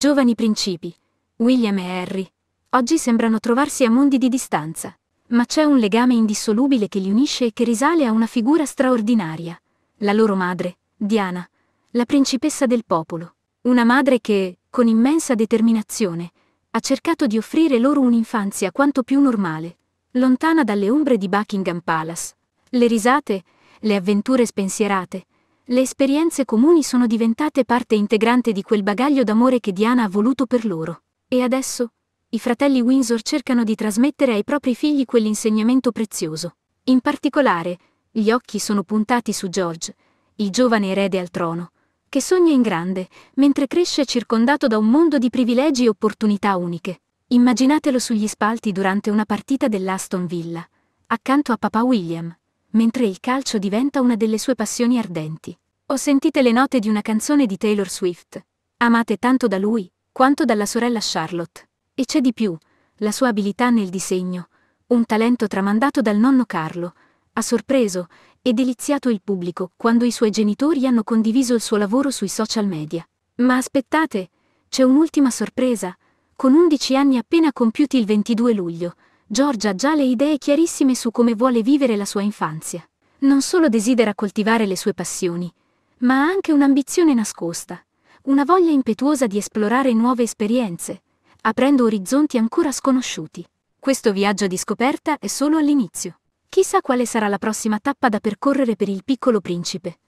Giovani principi, William e Harry, oggi sembrano trovarsi a mondi di distanza, ma c'è un legame indissolubile che li unisce e che risale a una figura straordinaria, la loro madre, Diana, la principessa del popolo, una madre che, con immensa determinazione, ha cercato di offrire loro un'infanzia quanto più normale, lontana dalle ombre di Buckingham Palace. Le risate, le avventure spensierate, le esperienze comuni sono diventate parte integrante di quel bagaglio d'amore che Diana ha voluto per loro. E adesso, i fratelli Windsor cercano di trasmettere ai propri figli quell'insegnamento prezioso. In particolare, gli occhi sono puntati su George, il giovane erede al trono, che sogna in grande, mentre cresce circondato da un mondo di privilegi e opportunità uniche. Immaginatelo sugli spalti durante una partita dell'Aston Villa, accanto a papà William, mentre il calcio diventa una delle sue passioni ardenti. O sentite le note di una canzone di Taylor Swift, amate tanto da lui quanto dalla sorella Charlotte. E c'è di più, la sua abilità nel disegno, un talento tramandato dal nonno Carlo, ha sorpreso e deliziato il pubblico quando i suoi genitori hanno condiviso il suo lavoro sui social media. Ma aspettate, c'è un'ultima sorpresa. Con 11 anni appena compiuti il 22 luglio, Giorgia ha già le idee chiarissime su come vuole vivere la sua infanzia. Non solo desidera coltivare le sue passioni, ma ha anche un'ambizione nascosta, una voglia impetuosa di esplorare nuove esperienze, aprendo orizzonti ancora sconosciuti. Questo viaggio di scoperta è solo all'inizio. Chissà quale sarà la prossima tappa da percorrere per il piccolo principe.